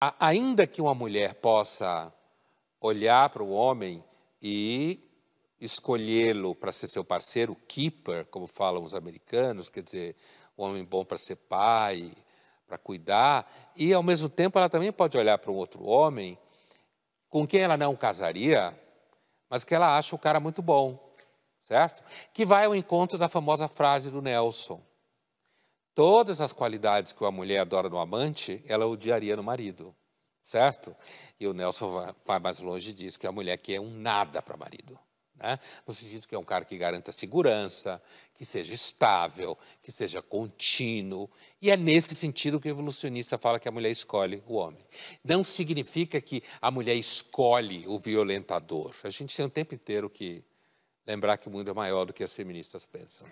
ainda que uma mulher possa olhar para o homem e escolhê-lo para ser seu parceiro, keeper, como falam os americanos, quer dizer, um homem bom para ser pai, para cuidar, e ao mesmo tempo ela também pode olhar para um outro homem com quem ela não casaria, mas que ela acha o cara muito bom, certo? Que vai ao encontro da famosa frase do Nelson: Todas as qualidades que a mulher adora no amante, ela odiaria no marido, certo? E o Nelson vai mais longe e diz que é a mulher que é um nada para marido. Né? No sentido que é um cara que garanta segurança, que seja estável, que seja contínuo. E é nesse sentido que o evolucionista fala que a mulher escolhe o homem. Não significa que a mulher escolhe o violentador. A gente tem o tempo inteiro que lembrar que o mundo é maior do que as feministas pensam.